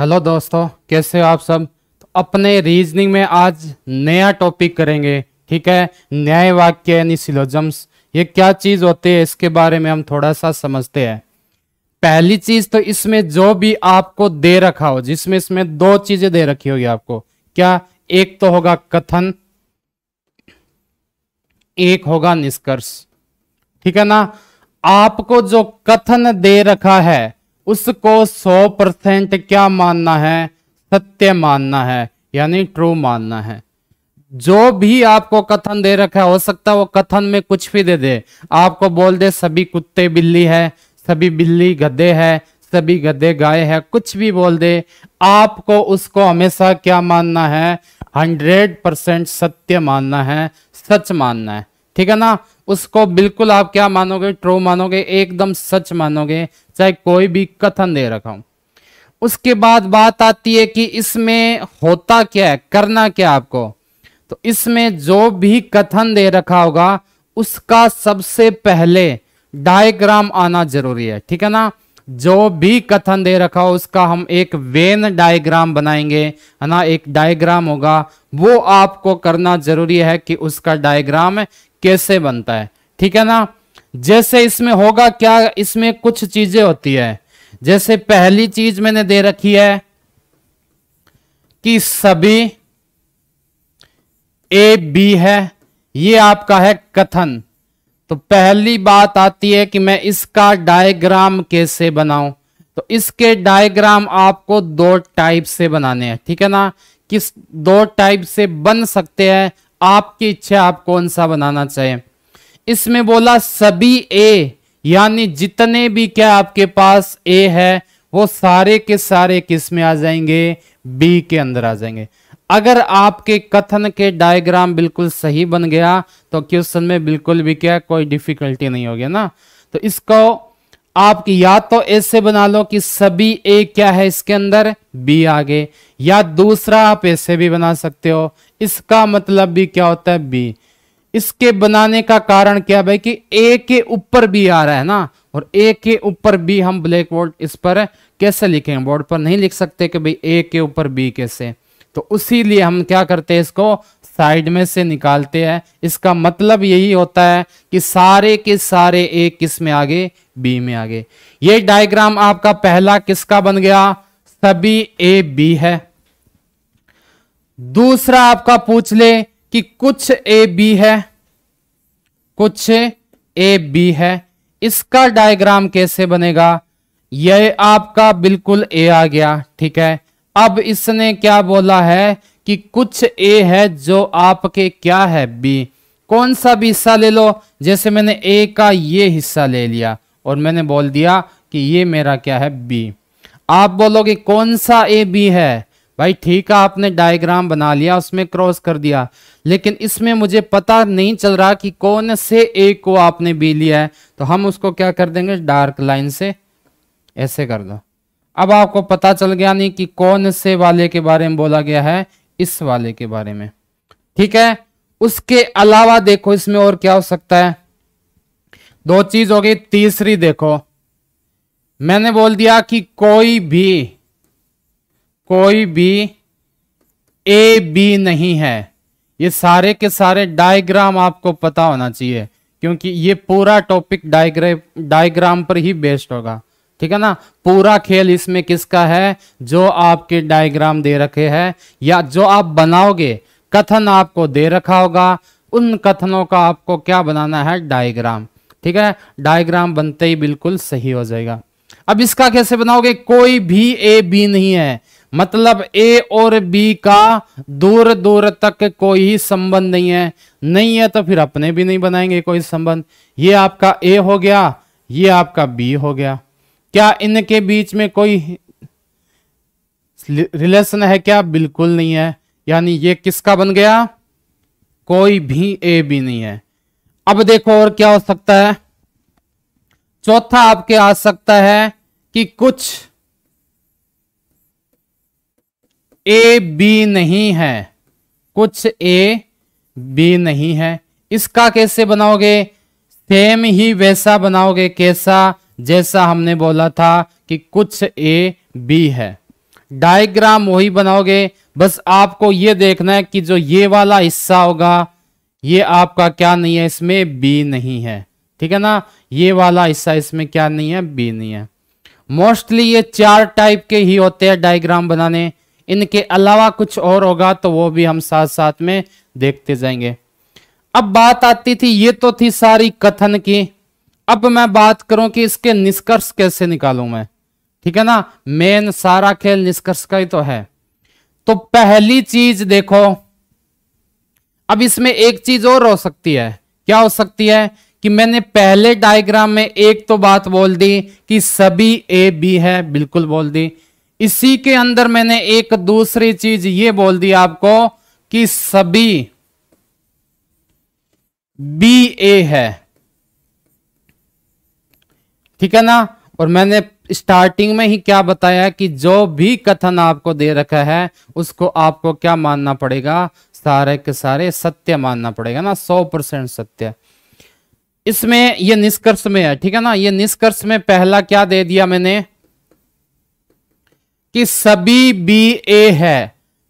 Hello दोस्तों कैसे हो आप सब तो अपने रीजनिंग में आज नया टॉपिक करेंगे ठीक है न्याय वाक्य यानी सिलोजम्स ये क्या चीज़ होती है इसके बारे में हम थोड़ा सा समझते हैं पहली चीज़ तो इसमें जो भी आपको दे रखा हो जिसमें इसमें दो चीज़ें दे रखी होगी आपको क्या एक तो होगा कथन एक होगा निष्कर्ष ठीक है ना आपको जो कथन दे रखा है उसको सौ परसेंट क्या मानना है सत्य मानना है यानी ट्रू मानना है जो भी आपको कथन दे रखा है हो सकता है वो कथन में कुछ भी दे दे आपको बोल दे सभी कुत्ते बिल्ली है सभी बिल्ली गधे है सभी गधे गाय है कुछ भी बोल दे आपको उसको हमेशा क्या मानना है हंड्रेड परसेंट सत्य मानना है सच मानना है ठीक है ना उसको बिल्कुल आप क्या मानोगे ट्रू मानोगे एकदम सच मानोगे चाहे कोई भी कथन दे रखा हूं उसके बाद बात आती है कि इसमें होता क्या है करना क्या आपको तो इसमें जो भी कथन दे रखा होगा उसका सबसे पहले डायग्राम आना जरूरी है ठीक है ना जो भी कथन दे रखा हो उसका हम एक वेन डायग्राम बनाएंगे है ना एक डायग्राम होगा वो आपको करना जरूरी है कि उसका डायग्राम कैसे बनता है ठीक है ना जैसे इसमें होगा क्या इसमें कुछ चीजें होती है जैसे पहली चीज मैंने दे रखी है कि सभी ए बी है ये आपका है कथन तो पहली बात आती है कि मैं इसका डायग्राम कैसे बनाऊं तो इसके डायग्राम आपको दो टाइप से बनाने हैं ठीक है ना किस दो टाइप से बन सकते हैं आपकी इच्छा आप कौन सा बनाना चाहिए इसमें बोला सभी ए यानी जितने भी क्या आपके पास ए है वो सारे के सारे किस में आ जाएंगे बी के अंदर आ जाएंगे अगर आपके कथन के डायग्राम बिल्कुल सही बन गया तो क्वेश्चन में बिल्कुल भी क्या कोई डिफिकल्टी नहीं होगी ना तो इसको आप या तो ऐसे बना लो कि सभी ए क्या है इसके अंदर बी आगे या दूसरा आप ऐसे भी बना सकते हो इसका मतलब भी क्या होता है बी इसके बनाने का कारण क्या भाई कि ए के ऊपर बी आ रहा है ना और ए के ऊपर बी हम ब्लैक बोर्ड इस पर कैसे लिखेंगे बोर्ड पर नहीं लिख सकते कि भाई ए के ऊपर बी कैसे तो उसी लिए हम क्या करते हैं इसको साइड में से निकालते हैं इसका मतलब यही होता है कि सारे के सारे ए किस में आगे बी में आगे ये डायग्राम आपका पहला किसका बन गया सभी ए बी है दूसरा आपका पूछ ले कि कुछ ए बी है कुछ ए बी है इसका डायग्राम कैसे बनेगा यह आपका बिल्कुल ए आ गया ठीक है अब इसने क्या बोला है कि कुछ ए है जो आपके क्या है बी कौन सा भी हिस्सा ले लो जैसे मैंने ए का ये हिस्सा ले लिया और मैंने बोल दिया कि ये मेरा क्या है बी आप बोलोगे कौन सा ए बी है भाई ठीक है आपने डायग्राम बना लिया उसमें क्रॉस कर दिया लेकिन इसमें मुझे पता नहीं चल रहा कि कौन से एक को आपने बी लिया है तो हम उसको क्या कर देंगे डार्क लाइन से ऐसे कर दो अब आपको पता चल गया नहीं कि कौन से वाले के बारे में बोला गया है इस वाले के बारे में ठीक है उसके अलावा देखो इसमें और क्या हो सकता है दो चीज हो गई तीसरी देखो मैंने बोल दिया कि कोई भी कोई भी ए बी नहीं है ये सारे के सारे डायग्राम आपको पता होना चाहिए क्योंकि ये पूरा टॉपिक डायग्राम डायग्राम पर ही बेस्ड होगा ठीक है ना पूरा खेल इसमें किसका है जो आपके डायग्राम दे रखे हैं या जो आप बनाओगे कथन आपको दे रखा होगा उन कथनों का आपको क्या बनाना है डायग्राम ठीक है डायग्राम बनते ही बिल्कुल सही हो जाएगा अब इसका कैसे बनाओगे कोई भी ए बी नहीं है मतलब ए और बी का दूर दूर तक कोई संबंध नहीं है नहीं है तो फिर अपने भी नहीं बनाएंगे कोई संबंध ये आपका ए हो गया ये आपका बी हो गया क्या इनके बीच में कोई रिलेशन है क्या बिल्कुल नहीं है यानी ये किसका बन गया कोई भी ए भी नहीं है अब देखो और क्या हो सकता है चौथा आपके आ सकता है कि कुछ ए बी नहीं है कुछ ए बी नहीं है इसका कैसे बनाओगे सेम ही वैसा बनाओगे कैसा जैसा हमने बोला था कि कुछ ए बी है डायग्राम वही बनाओगे बस आपको ये देखना है कि जो ये वाला हिस्सा होगा ये आपका क्या नहीं है इसमें बी नहीं है ठीक है ना ये वाला हिस्सा इसमें क्या नहीं है बी नहीं है मोस्टली ये चार टाइप के ही होते हैं डायग्राम बनाने इनके अलावा कुछ और होगा तो वो भी हम साथ साथ में देखते जाएंगे अब बात आती थी ये तो थी सारी कथन की अब मैं बात करूं कि इसके निष्कर्ष कैसे निकालू मैं ठीक है ना मेन सारा खेल निष्कर्ष का ही तो है तो पहली चीज देखो अब इसमें एक चीज और हो सकती है क्या हो सकती है कि मैंने पहले डायग्राम में एक तो बात बोल दी कि सभी ए बी है बिल्कुल बोल दी इसी के अंदर मैंने एक दूसरी चीज ये बोल दी आपको कि सभी बी ए है ठीक है ना और मैंने स्टार्टिंग में ही क्या बताया कि जो भी कथन आपको दे रखा है उसको आपको क्या मानना पड़ेगा सारे के सारे सत्य मानना पड़ेगा ना सौ परसेंट सत्य इसमें ये निष्कर्ष में है ठीक है ना ये निष्कर्ष में पहला क्या दे दिया मैंने कि सभी बी ए है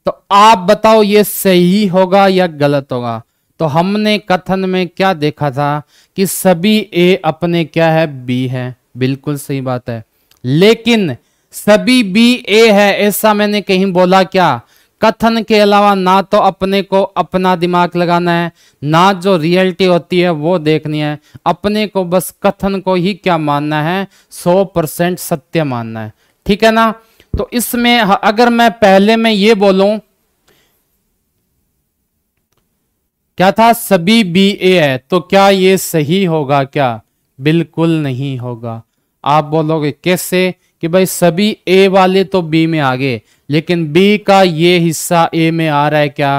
तो आप बताओ ये सही होगा या गलत होगा तो हमने कथन में क्या देखा था कि सभी ए अपने क्या है बी है बिल्कुल सही बात है लेकिन सभी बी ए है ऐसा मैंने कहीं बोला क्या कथन के अलावा ना तो अपने को अपना दिमाग लगाना है ना जो रियलिटी होती है वो देखनी है अपने को बस कथन को ही क्या मानना है सौ परसेंट सत्य मानना है ठीक है ना तो इसमें अगर मैं पहले में ये बोलूं क्या था सभी बी ए है तो क्या ये सही होगा क्या बिल्कुल नहीं होगा आप बोलोगे कैसे कि भाई सभी ए वाले तो बी में आ गए लेकिन बी का ये हिस्सा ए में आ रहा है क्या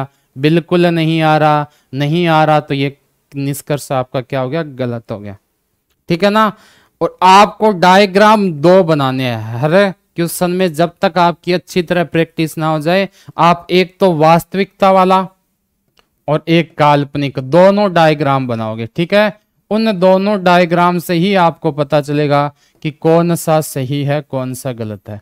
बिल्कुल नहीं आ रहा नहीं आ रहा तो ये निष्कर्ष आपका क्या हो गया गलत हो गया ठीक है ना और आपको डायग्राम दो बनाने हैं हर क्वेश्चन में जब तक आपकी अच्छी तरह प्रैक्टिस ना हो जाए आप एक तो वास्तविकता वाला और एक काल्पनिक दोनों डायग्राम बनाओगे ठीक है उन दोनों डायग्राम से ही आपको पता चलेगा कि कौन सा सही है कौन सा गलत है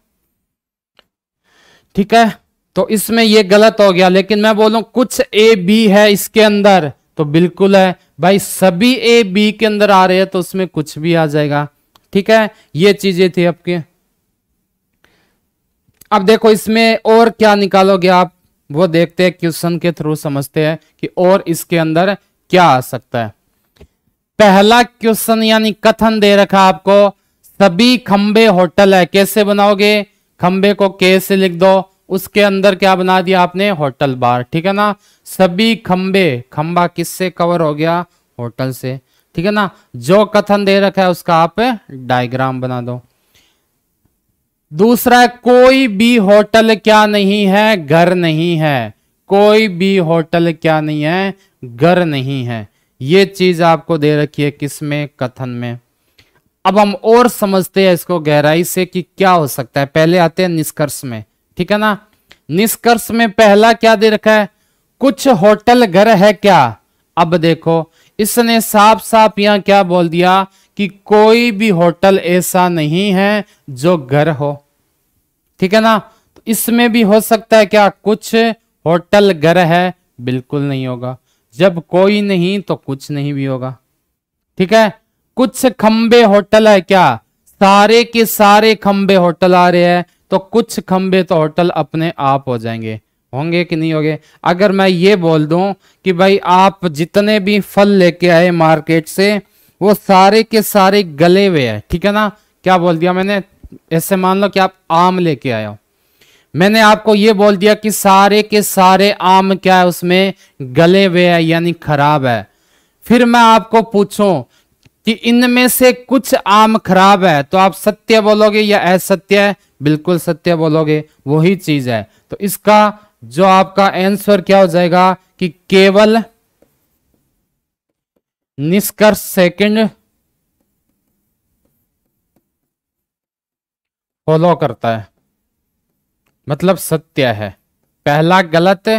ठीक है तो इसमें यह गलत हो गया लेकिन मैं बोलूं कुछ ए बी है इसके अंदर तो बिल्कुल है भाई सभी ए बी के अंदर आ रहे हैं तो उसमें कुछ भी आ जाएगा ठीक है ये चीजें थी आपके अब देखो इसमें और क्या निकालोगे आप वो देखते हैं क्वेश्चन के थ्रू समझते हैं कि और इसके अंदर क्या आ सकता है पहला क्वेश्चन यानी कथन दे रखा आपको सभी खंबे होटल है कैसे बनाओगे खंबे को कैसे लिख दो उसके अंदर क्या बना दिया आपने होटल बार ठीक है ना सभी खंबे खंबा किससे कवर हो गया होटल से ठीक है ना जो कथन दे रखा है उसका आप डायग्राम बना दो दूसरा कोई भी होटल क्या नहीं है घर नहीं है कोई भी होटल क्या नहीं है घर नहीं है ये चीज आपको दे रखी है किसमें कथन में अब हम और समझते हैं इसको गहराई से कि क्या हो सकता है पहले आते हैं निष्कर्ष में ठीक है ना निष्कर्ष में पहला क्या दे रखा है कुछ होटल घर है क्या अब देखो इसने साफ साफ यहां क्या बोल दिया कि कोई भी होटल ऐसा नहीं है जो घर हो ठीक है ना तो इसमें भी हो सकता है क्या कुछ होटल घर है बिल्कुल नहीं होगा जब कोई नहीं तो कुछ नहीं भी होगा ठीक है कुछ खंबे होटल है क्या सारे के सारे खंबे होटल आ रहे हैं तो कुछ खंबे तो होटल अपने आप हो जाएंगे होंगे कि नहीं होंगे अगर मैं ये बोल दूं कि भाई आप जितने भी फल लेके आए मार्केट से वो सारे के सारे गले हुए हैं ठीक है ना क्या बोल दिया मैंने ऐसे मान लो कि आप आम लेके आए हो मैंने आपको ये बोल दिया कि सारे के सारे आम क्या है उसमें गले हुए है यानी खराब है फिर मैं आपको पूछूं कि इनमें से कुछ आम खराब है तो आप सत्य बोलोगे या असत्य है बिल्कुल सत्य बोलोगे वही चीज है तो इसका जो आपका आंसर क्या हो जाएगा कि केवल निष्कर्ष सेकंड फॉलो करता है मतलब सत्य है पहला गलत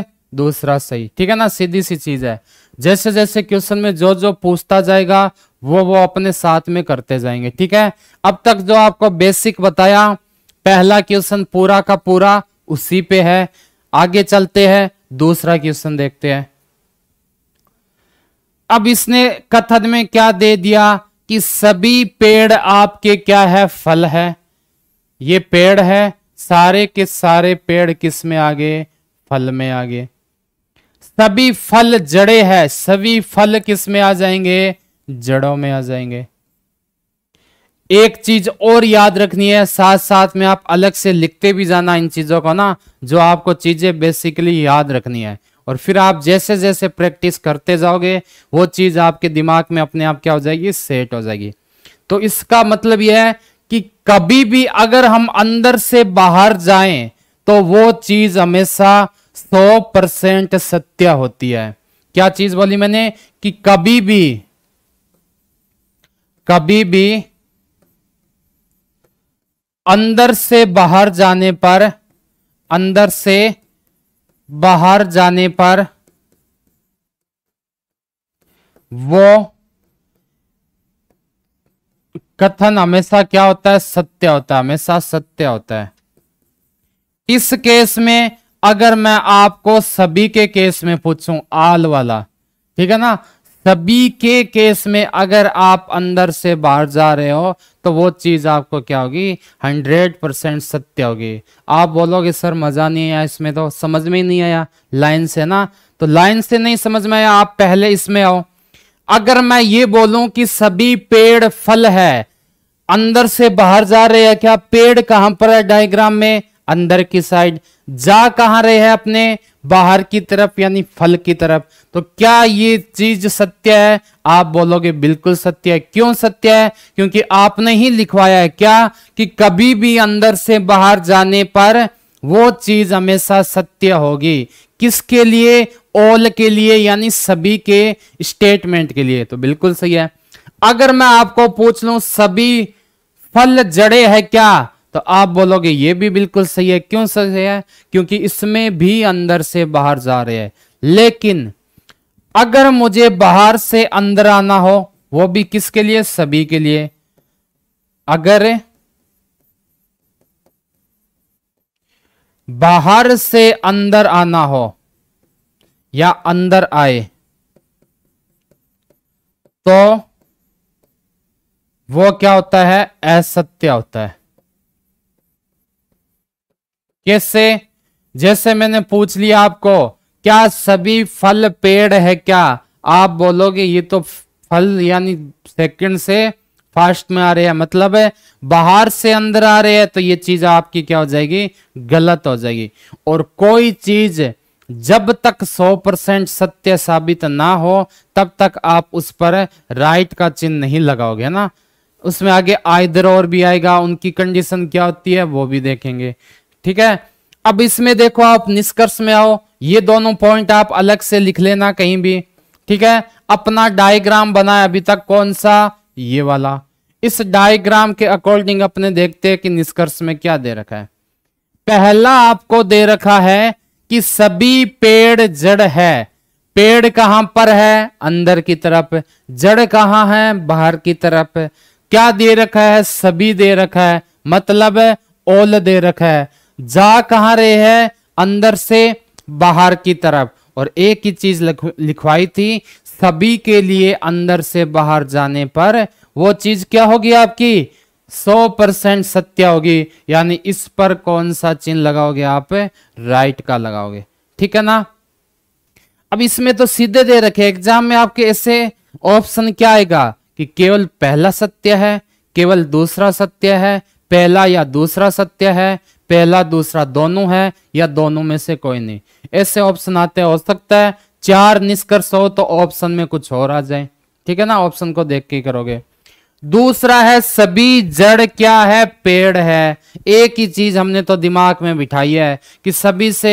दूसरा सही ठीक है ना सीधी सी चीज है जैसे जैसे क्वेश्चन में जो जो पूछता जाएगा वो वो अपने साथ में करते जाएंगे ठीक है अब तक जो आपको बेसिक बताया पहला क्वेश्चन पूरा का पूरा उसी पे है आगे चलते हैं दूसरा क्वेश्चन देखते हैं अब इसने कथन में क्या दे दिया कि सभी पेड़ आपके क्या है फल है ये पेड़ है सारे के सारे पेड़ किस में आगे फल में आगे सभी फल जड़े हैं सभी फल किस में आ जाएंगे जड़ों में आ जाएंगे एक चीज और याद रखनी है साथ साथ में आप अलग से लिखते भी जाना इन चीजों को ना जो आपको चीजें बेसिकली याद रखनी है और फिर आप जैसे जैसे प्रैक्टिस करते जाओगे वो चीज आपके दिमाग में अपने आप क्या हो जाएगी सेट हो जाएगी तो इसका मतलब यह है कि कभी भी अगर हम अंदर से बाहर जाएं तो वो चीज हमेशा 100 परसेंट सत्य होती है क्या चीज बोली मैंने कि कभी भी कभी भी अंदर से बाहर जाने पर अंदर से बाहर जाने पर वो कथन हमेशा क्या होता है सत्य होता है हमेशा सत्य होता है इस केस में अगर मैं आपको सभी के केस में पूछूं आल वाला ठीक है ना सभी के केस में अगर आप अंदर से बाहर जा रहे हो तो वो चीज आपको क्या होगी हंड्रेड परसेंट सत्य होगी आप बोलोगे सर मजा नहीं आया इसमें तो समझ में ही नहीं आया लाइन से ना तो लाइन से नहीं समझ में आया आप पहले इसमें आओ अगर मैं ये बोलूं कि सभी पेड़ फल है अंदर से बाहर जा रहे हैं क्या पेड़ कहां पर है डायग्राम में अंदर की साइड जा कहां रहे हैं अपने बाहर की तरफ यानी फल की तरफ तो क्या ये चीज सत्य है आप बोलोगे बिल्कुल सत्य है क्यों सत्य है क्योंकि आपने ही लिखवाया है क्या कि कभी भी अंदर से बाहर जाने पर वो चीज हमेशा सत्य होगी किसके लिए ऑल के लिए यानी सभी के स्टेटमेंट के लिए तो बिल्कुल सही है अगर मैं आपको पूछ लू सभी फल जड़े हैं क्या तो आप बोलोगे ये भी बिल्कुल सही है क्यों सही है क्योंकि इसमें भी अंदर से बाहर जा रहे हैं लेकिन अगर मुझे बाहर से अंदर आना हो वो भी किसके लिए सभी के लिए अगर बाहर से अंदर आना हो या अंदर आए तो वो क्या होता है असत्य होता है किससे जैसे मैंने पूछ लिया आपको क्या सभी फल पेड़ है क्या आप बोलोगे ये तो फल यानी सेकंड से फास्ट में आ रहे हैं मतलब है बाहर से अंदर आ रहे हैं तो ये चीज आपकी क्या हो जाएगी गलत हो जाएगी और कोई चीज जब तक 100 परसेंट सत्य साबित ना हो तब तक आप उस पर राइट का चिन्ह नहीं लगाओगे ना उसमें आगे आयदर और भी आएगा उनकी कंडीशन क्या होती है वो भी देखेंगे ठीक है अब इसमें देखो आप निष्कर्ष में आओ ये दोनों पॉइंट आप अलग से लिख लेना कहीं भी ठीक है अपना डायग्राम बनाए अभी तक कौन सा ये वाला इस डायग्राम के अकॉर्डिंग अपने देखते हैं कि निष्कर्ष में क्या दे रखा है पहला आपको दे रखा है कि सभी पेड़ जड़ है पेड़ कहां पर है अंदर की तरफ जड़ कहां है बाहर की तरफ क्या दे रखा है सभी दे रखा है मतलब ओल दे रखा है जा कहां रहे है अंदर से बाहर की तरफ और एक ही चीज लिखवाई थी सभी के लिए अंदर से बाहर जाने पर वो चीज क्या होगी आपकी सौ परसेंट सत्य होगी यानी इस पर कौन सा चिन्ह लगाओगे आप राइट का लगाओगे ठीक है ना अब इसमें तो सीधे दे रखे एग्जाम में आपके ऐसे ऑप्शन क्या आएगा कि केवल पहला सत्य है केवल दूसरा सत्य है पहला या दूसरा सत्य है पहला दूसरा दोनों है या दोनों में से कोई नहीं ऐसे ऑप्शन आते हो सकता है चार निष्कर्ष हो तो ऑप्शन में कुछ और आ जाए ठीक है ना ऑप्शन को देख के करोगे दूसरा है सभी जड़ क्या है पेड़ है एक ही चीज हमने तो दिमाग में बिठाई है कि सभी से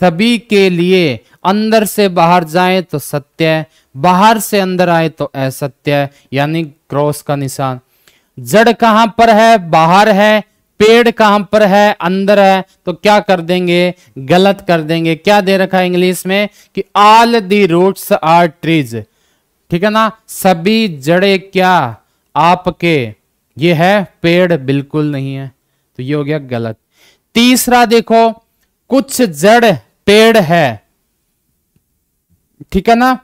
सभी के लिए अंदर से बाहर जाए तो सत्य बाहर से अंदर आए तो असत्य यानी क्रॉस का निशान जड़ कहां पर है बाहर है पेड़ कहां पर है अंदर है तो क्या कर देंगे गलत कर देंगे क्या दे रखा है इंग्लिश में कि all the roots are trees ठीक है ना सभी जड़े क्या आपके ये है पेड़ बिल्कुल नहीं है तो ये हो गया गलत तीसरा देखो कुछ जड़ पेड़ है ठीक है ना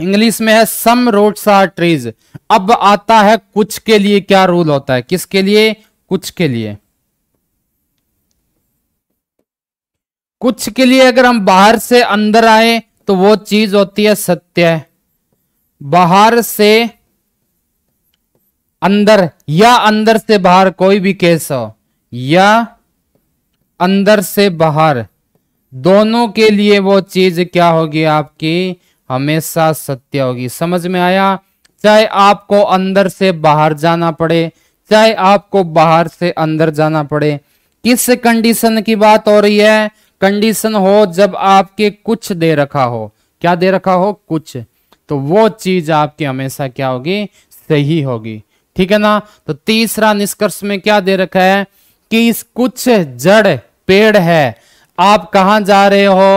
इंग्लिश में है सम रोड्स आर ट्रीज अब आता है कुछ के लिए क्या रूल होता है किसके लिए कुछ के लिए कुछ के लिए अगर हम बाहर से अंदर आए तो वो चीज होती है सत्य बाहर से अंदर या अंदर से बाहर कोई भी केस हो या अंदर से बाहर दोनों के लिए वो चीज क्या होगी आपकी हमेशा सत्य होगी समझ में आया चाहे आपको अंदर से बाहर जाना पड़े चाहे आपको बाहर से अंदर जाना पड़े किस कंडीशन की बात हो रही है कंडीशन हो जब आपके कुछ दे रखा हो क्या दे रखा हो कुछ तो वो चीज आपकी हमेशा क्या होगी सही होगी ठीक है ना तो तीसरा निष्कर्ष में क्या दे रखा है कि इस कुछ जड़ पेड़ है आप कहा जा रहे हो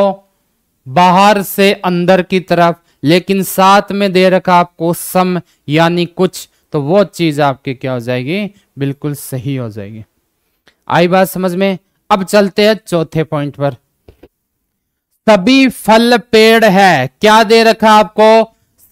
बाहर से अंदर की तरफ लेकिन साथ में दे रखा आपको सम यानी कुछ तो वो चीज आपकी क्या हो जाएगी बिल्कुल सही हो जाएगी आई बात समझ में अब चलते हैं चौथे पॉइंट पर सभी फल पेड़ है क्या दे रखा आपको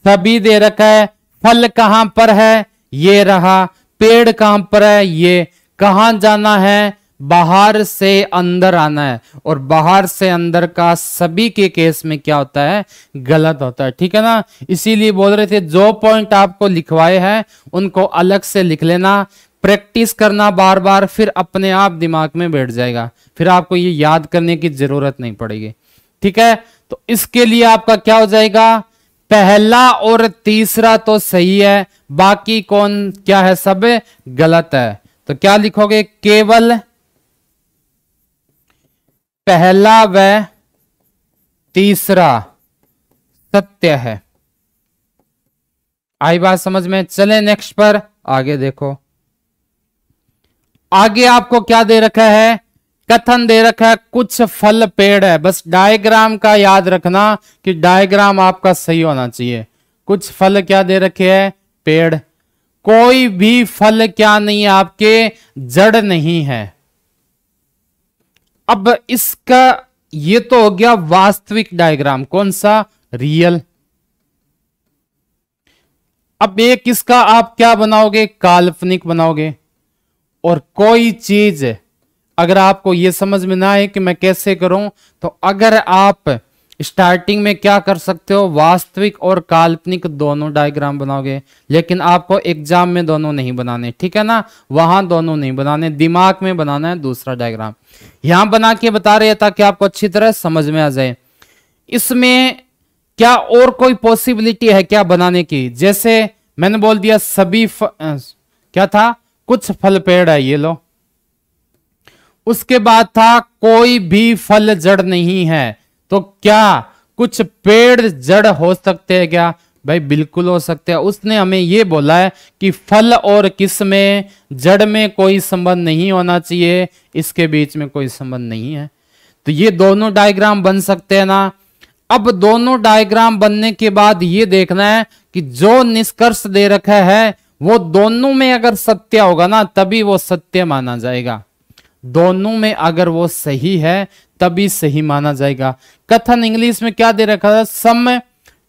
सभी दे रखा है फल कहां पर है ये रहा पेड़ कहां पर है ये कहां जाना है बाहर से अंदर आना है और बाहर से अंदर का सभी के केस में क्या होता है गलत होता है ठीक है ना इसीलिए बोल रहे थे जो पॉइंट आपको लिखवाए हैं उनको अलग से लिख लेना प्रैक्टिस करना बार बार फिर अपने आप दिमाग में बैठ जाएगा फिर आपको ये याद करने की जरूरत नहीं पड़ेगी ठीक है तो इसके लिए आपका क्या हो जाएगा पहला और तीसरा तो सही है बाकी कौन क्या है सब गलत है तो क्या लिखोगे केवल पहला व तीसरा सत्य है आई बात समझ में चले नेक्स्ट पर आगे देखो आगे आपको क्या दे रखा है कथन दे रखा है कुछ फल पेड़ है बस डायग्राम का याद रखना कि डायग्राम आपका सही होना चाहिए कुछ फल क्या दे रखे है पेड़ कोई भी फल क्या नहीं है आपके जड़ नहीं है अब इसका ये तो हो गया वास्तविक डायग्राम कौन सा रियल अब एक इसका आप क्या बनाओगे काल्पनिक बनाओगे और कोई चीज अगर आपको ये समझ में ना आए कि मैं कैसे करूं तो अगर आप स्टार्टिंग में क्या कर सकते हो वास्तविक और काल्पनिक दोनों डायग्राम बनाओगे लेकिन आपको एग्जाम में दोनों नहीं बनाने ठीक है ना वहां दोनों नहीं बनाने दिमाग में बनाना है दूसरा डायग्राम यहां बना के बता रहे ताकि आपको अच्छी तरह समझ में आ जाए इसमें क्या और कोई पॉसिबिलिटी है क्या बनाने की जैसे मैंने बोल दिया सभी फ... क्या था कुछ फल पेड़ है ये लो उसके बाद था कोई भी फल जड़ नहीं है तो क्या कुछ पेड़ जड़ हो सकते हैं क्या भाई बिल्कुल हो सकते हैं उसने हमें ये बोला है कि फल और किस में जड़ में कोई संबंध नहीं होना चाहिए इसके बीच में कोई संबंध नहीं है तो ये दोनों डायग्राम बन सकते हैं ना अब दोनों डायग्राम बनने के बाद ये देखना है कि जो निष्कर्ष दे रखा है वो दोनों में अगर सत्य होगा ना तभी वो सत्य माना जाएगा दोनों में अगर वो सही है तभी सही माना जाएगा कथन इंग्लिश में क्या दे रखा था some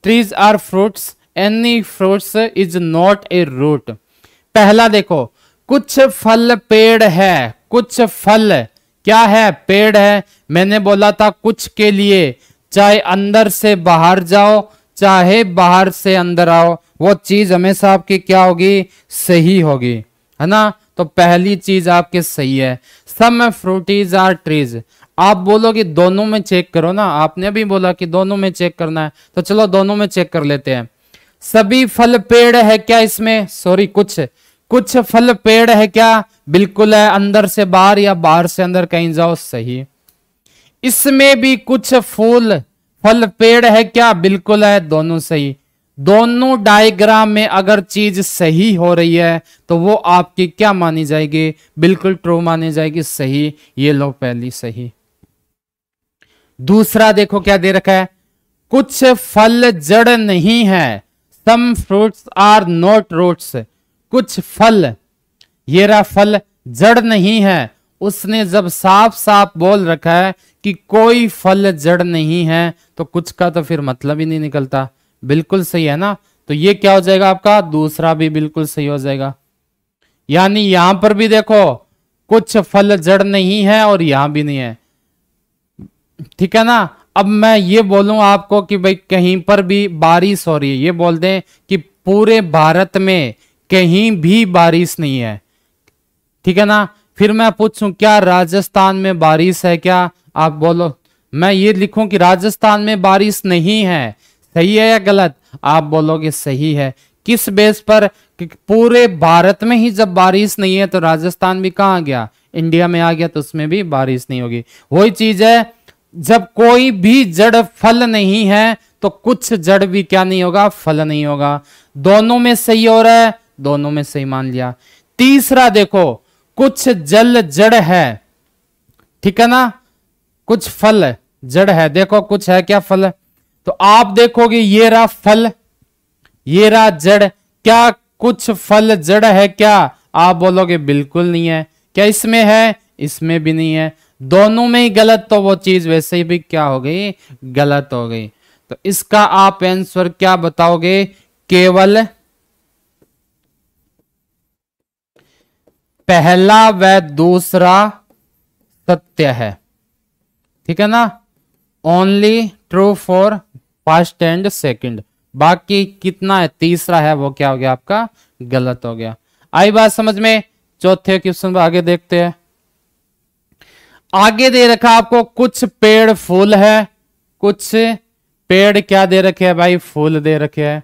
trees are fruits any fruits is not a root पहला देखो कुछ फल पेड़ है कुछ फल क्या है पेड़ है मैंने बोला था कुछ के लिए चाहे अंदर से बाहर जाओ चाहे बाहर से अंदर आओ वो चीज हमेशा आपकी क्या होगी सही होगी है ना तो पहली चीज आपके सही है सम फ्रूटीज आर ट्रीज आप बोलो कि दोनों में चेक करो ना आपने भी बोला कि दोनों में चेक करना है तो चलो दोनों में चेक कर लेते हैं सभी फल पेड़ है क्या इसमें सॉरी कुछ कुछ फल पेड़ है क्या बिल्कुल है अंदर से बाहर या बाहर से अंदर कहीं जाओ सही इसमें भी कुछ फूल फल पेड़ है क्या बिल्कुल है दोनों सही दोनों डायग्राम में अगर चीज सही हो रही है तो वो आपकी क्या मानी जाएगी बिल्कुल ट्रू मानी जाएगी सही ये लो पहली सही दूसरा देखो क्या दे रखा है कुछ फल जड़ नहीं है some fruits are not roots कुछ फल ये रहा फल जड़ नहीं है उसने जब साफ साफ बोल रखा है कि कोई फल जड़ नहीं है तो कुछ का तो फिर मतलब ही नहीं निकलता बिल्कुल सही है ना तो ये क्या हो जाएगा आपका दूसरा भी बिल्कुल सही हो जाएगा यानी यहां पर भी देखो कुछ फल जड़ नहीं है और यहां भी नहीं है ठीक है ना अब मैं ये बोलू आपको कि भाई कहीं पर भी बारिश हो रही है ये बोल दें कि पूरे भारत में कहीं भी बारिश नहीं है ठीक है ना फिर मैं पूछूं क्या राजस्थान में बारिश है क्या आप बोलो मैं ये लिखूं कि राजस्थान में बारिश नहीं है सही है या गलत आप बोलोगे सही है किस बेस पर कि पूरे भारत में ही जब बारिश नहीं है तो राजस्थान भी कहाँ गया इंडिया में आ गया तो उसमें भी बारिश नहीं होगी वही चीज है जब कोई भी जड़ फल नहीं है तो कुछ जड़ भी क्या नहीं होगा फल नहीं होगा दोनों में सही हो रहा है दोनों में सही मान लिया तीसरा देखो कुछ जल जड़ है ठीक है ना कुछ फल जड़ है देखो कुछ है क्या फल है? तो आप देखोगे ये रहा फल ये रहा जड़ क्या कुछ फल जड़ है क्या आप बोलोगे बिल्कुल नहीं है क्या इसमें है इसमें भी नहीं है दोनों में ही गलत तो वो चीज वैसे ही भी क्या हो गई गलत हो गई तो इसका आप आंसर क्या बताओगे केवल पहला व दूसरा सत्य है ठीक है ना only true for first and second बाकी कितना है तीसरा है वो क्या हो गया आपका गलत हो गया आई बात समझ में चौथे क्वेश्चन आगे देखते हैं आगे दे रखा आपको कुछ पेड़ फूल है कुछ पेड़ क्या दे रखे है भाई फूल दे रखे है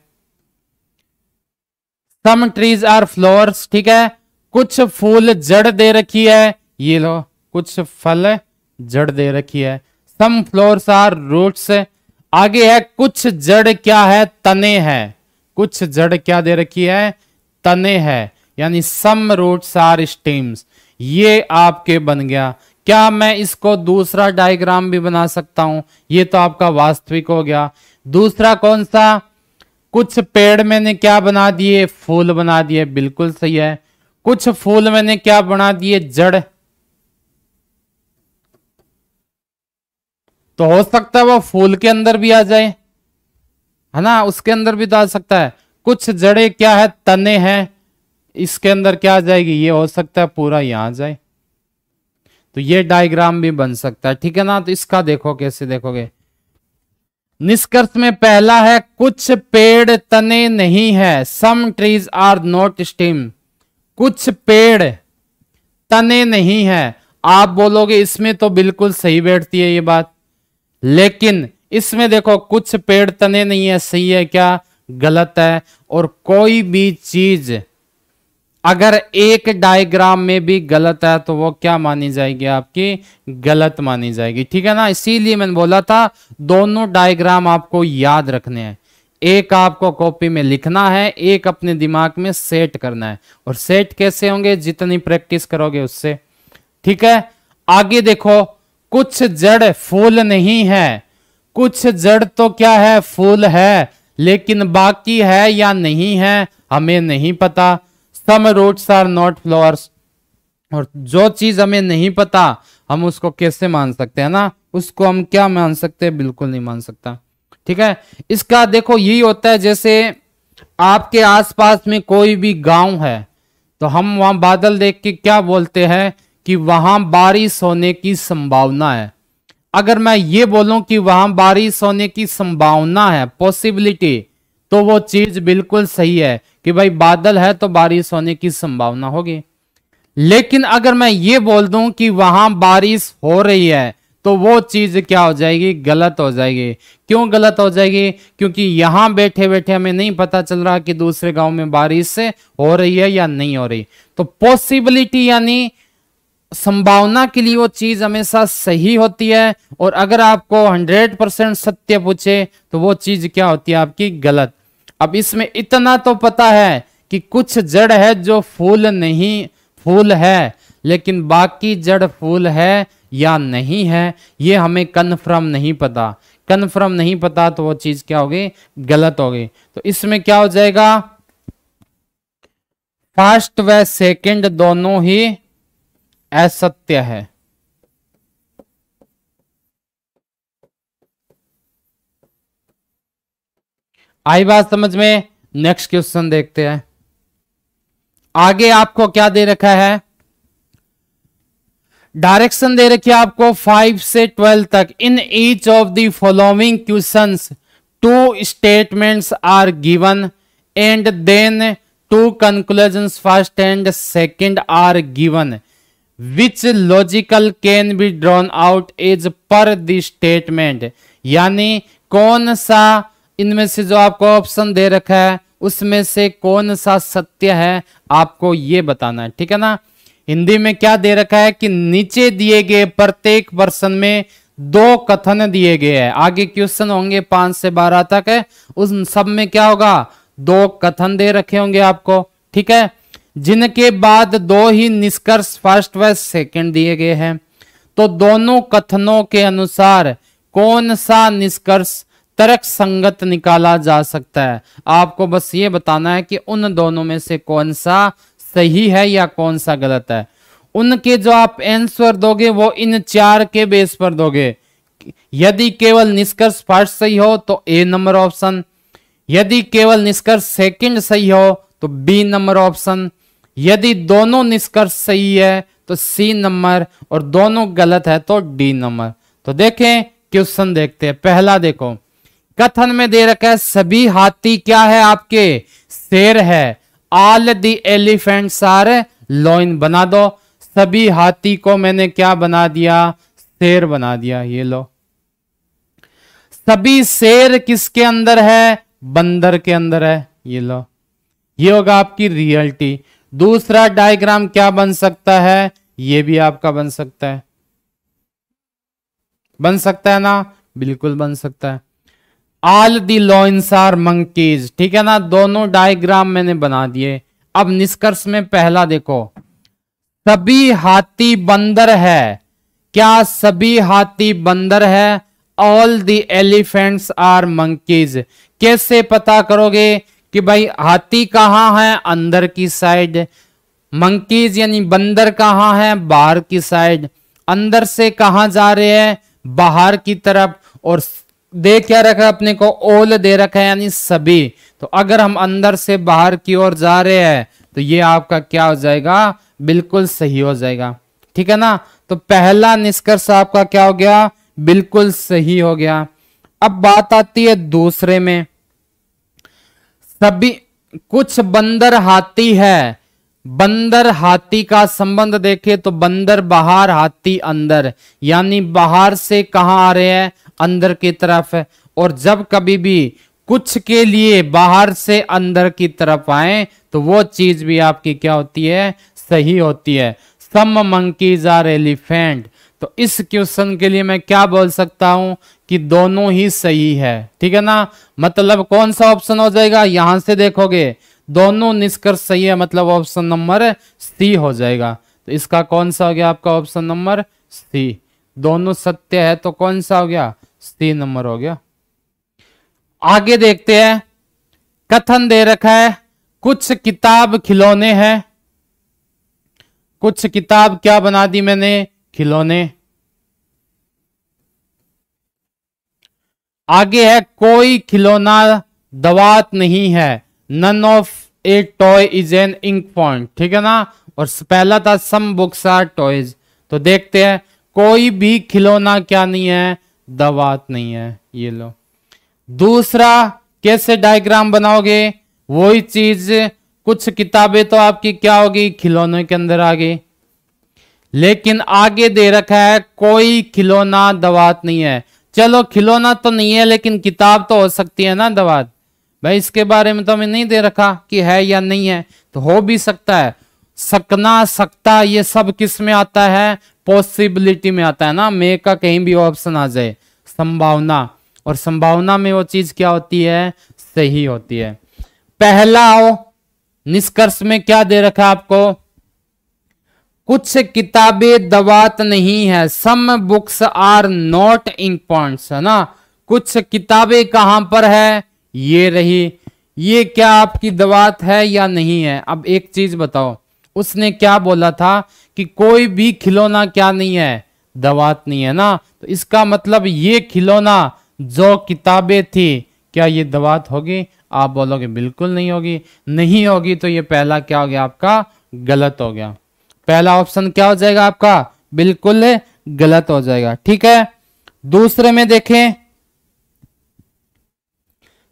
सम ट्रीज आर फ्लोर्स ठीक है कुछ फूल जड़ दे रखी है ये लो कुछ फल जड़ दे रखी है सम फ्लोर्स आर रूट्स आगे है कुछ जड़ क्या है तने है कुछ जड़ क्या दे रखी है तने है यानी सम रूट्स आर स्टीम्स ये आपके बन गया क्या मैं इसको दूसरा डायग्राम भी बना सकता हूं ये तो आपका वास्तविक हो गया दूसरा कौन सा कुछ पेड़ मैंने क्या बना दिए फूल बना दिए बिल्कुल सही है कुछ फूल मैंने क्या बना दिए जड़ तो हो सकता है वो फूल के अंदर भी आ जाए है ना उसके अंदर भी डाल सकता है कुछ जड़े क्या है तने हैं इसके अंदर क्या आ जाएगी ये हो सकता है पूरा यहां जाए तो ये डायग्राम भी बन सकता है ठीक है ना तो इसका देखो कैसे देखोगे निष्कर्ष में पहला है कुछ पेड़ तने नहीं है some trees are not stem कुछ पेड़ तने नहीं है आप बोलोगे इसमें तो बिल्कुल सही बैठती है ये बात लेकिन इसमें देखो कुछ पेड़ तने नहीं है सही है क्या गलत है और कोई भी चीज अगर एक डायग्राम में भी गलत है तो वो क्या मानी जाएगी आपकी गलत मानी जाएगी ठीक है ना इसीलिए मैंने बोला था दोनों डायग्राम आपको याद रखने हैं एक आपको कॉपी में लिखना है एक अपने दिमाग में सेट करना है और सेट कैसे होंगे जितनी प्रैक्टिस करोगे उससे ठीक है आगे देखो कुछ जड़ फूल नहीं है कुछ जड़ तो क्या है फूल है लेकिन बाकी है या नहीं है हमें नहीं पता some roots are not flowers और जो चीज हमें नहीं पता हम उसको कैसे मान सकते हैं ना उसको हम क्या मान सकते हैं बिल्कुल नहीं मान सकता ठीक है इसका देखो यही होता है जैसे आपके आसपास में कोई भी गांव है तो हम वहां बादल देख के क्या बोलते हैं कि वहां बारिश होने की संभावना है अगर मैं ये बोलूं कि वहां बारिश होने की संभावना है पॉसिबिलिटी तो वो चीज बिल्कुल सही है कि भाई बादल है तो बारिश होने की संभावना होगी लेकिन अगर मैं ये बोल दूं कि वहां बारिश हो रही है तो वो चीज क्या हो जाएगी गलत हो जाएगी क्यों गलत हो जाएगी क्योंकि यहां बैठे बैठे हमें नहीं पता चल रहा कि दूसरे गांव में बारिश हो रही है या नहीं हो रही तो पॉसिबिलिटी यानी संभावना के लिए वो चीज हमेशा सही होती है और अगर आपको 100 परसेंट सत्य पूछे तो वो चीज क्या होती है आपकी गलत अब इसमें इतना तो पता है कि कुछ जड़ है जो फूल नहीं फूल है लेकिन बाकी जड़ फूल है या नहीं है ये हमें कन्फर्म नहीं पता कन्फर्म नहीं पता तो वो चीज क्या होगी गलत होगी तो इसमें क्या हो जाएगा फर्स्ट व सेकेंड दोनों ही असत्य है आई बात समझ में नेक्स्ट क्वेश्चन देखते हैं आगे आपको क्या दे रखा है डायरेक्शन दे रखी है आपको फाइव से ट्वेल्व तक in each of the following questions two statements are given and then two conclusion first and second are given which logical can be drawn out as per the statement यानी कौन सा इनमें से जो आपको option दे रखा है उसमें से कौन सा सत्य है आपको ये बताना है ठीक है ना हिंदी में क्या दे रखा है कि नीचे दिए गए प्रत्येक पर्सन में दो कथन दिए गए हैं आगे क्वेश्चन होंगे पांच से बारह तक है उस सब में क्या होगा दो कथन दे रखे होंगे आपको ठीक है जिनके बाद दो ही निष्कर्ष फर्स्ट व सेकंड दिए गए हैं तो दोनों कथनों के अनुसार कौन सा निष्कर्ष तर्क संगत निकाला जा सकता है आपको बस ये बताना है कि उन दोनों में से कौन सा सही है या कौन सा गलत है उनके जो आप आंसर दोगे वो इन चार के बेस पर दोगे यदि केवल निष्कर्ष फर्स्ट सही हो तो ए नंबर ऑप्शन यदि केवल निष्कर्ष सेकंड सही हो तो बी नंबर ऑप्शन यदि दोनों निष्कर्ष सही है तो सी नंबर और दोनों गलत है तो डी नंबर तो देखें क्वेश्चन देखते हैं पहला देखो कथन में दे रखा है सभी हाथी क्या है आपके शेर है all the elephant are lion बना दो सभी हाथी को मैंने क्या बना दिया शेर बना दिया ये लो सभी शेर किसके अंदर है बंदर के अंदर है ये लो ये होगा आपकी रियलिटी दूसरा डायग्राम क्या बन सकता है ये भी आपका बन सकता है बन सकता है ना बिल्कुल बन सकता है all the lions are monkeys ठीक है ना दोनों डायग्राम मैंने बना दिए अब निष्कर्ष में पहला देखो सभी हाथी बंदर है क्या सभी हाथी बंदर है all the elephants are monkeys कैसे पता करोगे कि भाई हाथी कहाँ है अंदर की साइड मंकीज यानी बंदर कहाँ है बाहर की साइड अंदर से कहा जा रहे हैं बाहर की तरफ और दे क्या रखा है अपने को ओल दे रखा है यानी सभी तो अगर हम अंदर से बाहर की ओर जा रहे हैं तो ये आपका क्या हो जाएगा बिल्कुल सही हो जाएगा ठीक है ना तो पहला निष्कर्ष आपका क्या हो गया बिल्कुल सही हो गया अब बात आती है दूसरे में सभी कुछ बंदर हाथी है बंदर हाथी का संबंध देखे तो बंदर बाहर हाथी अंदर यानी बाहर से कहा आ रहे हैं अंदर की तरफ है और जब कभी भी कुछ के लिए बाहर से अंदर की तरफ आए तो वो चीज भी आपकी क्या होती है सही होती है सम मंकीज आर एलिफेंट तो इस क्वेश्चन के लिए मैं क्या बोल सकता हूं कि दोनों ही सही है ठीक है ना मतलब कौन सा ऑप्शन हो जाएगा यहां से देखोगे दोनों निष्कर्ष सही है मतलब ऑप्शन नंबर सी हो जाएगा तो इसका कौन सा हो गया आपका ऑप्शन नंबर सी दोनों सत्य है तो कौन सा हो गया सी नंबर हो गया आगे देखते हैं कथन दे रखा है कुछ किताब खिलौने हैं कुछ किताब क्या बना दी मैंने खिलौने आगे है कोई खिलौना दवात नहीं है none of a toy is an ink point ठीक है ना और पहला था सम बुक्स आर टॉयज तो देखते हैं कोई भी खिलौना क्या नहीं है दवात नहीं है ये लो दूसरा कैसे डायग्राम बनाओगे वही चीज कुछ किताबें तो आपकी क्या होगी खिलौने के अंदर आ गई लेकिन आगे दे रखा है कोई खिलौना दवात नहीं है चलो खिलौना तो नहीं है लेकिन किताब तो हो सकती है ना दवात भाई इसके बारे में तो हमें नहीं दे रखा कि है या नहीं है तो हो भी सकता है सकना सकता ये सब किस में आता है पॉसिबिलिटी में आता है ना मे का कहीं भी ऑप्शन आ जाए संभावना और संभावना में वो चीज क्या होती है सही होती है पहला निष्कर्ष में क्या दे रखा है आपको कुछ किताबें दवात नहीं है some books are not ink है ना कुछ किताबें कहां पर है ये रही ये क्या आपकी दवात है या नहीं है अब एक चीज बताओ उसने क्या बोला था कि कोई भी खिलौना क्या नहीं है दवात नहीं है ना तो इसका मतलब ये खिलौना जो किताबें थी क्या ये दवात होगी आप बोलोगे बिल्कुल नहीं होगी नहीं होगी तो ये पहला क्या हो गया आपका गलत हो गया पहला ऑप्शन क्या हो जाएगा आपका बिल्कुल गलत हो जाएगा ठीक है दूसरे में देखें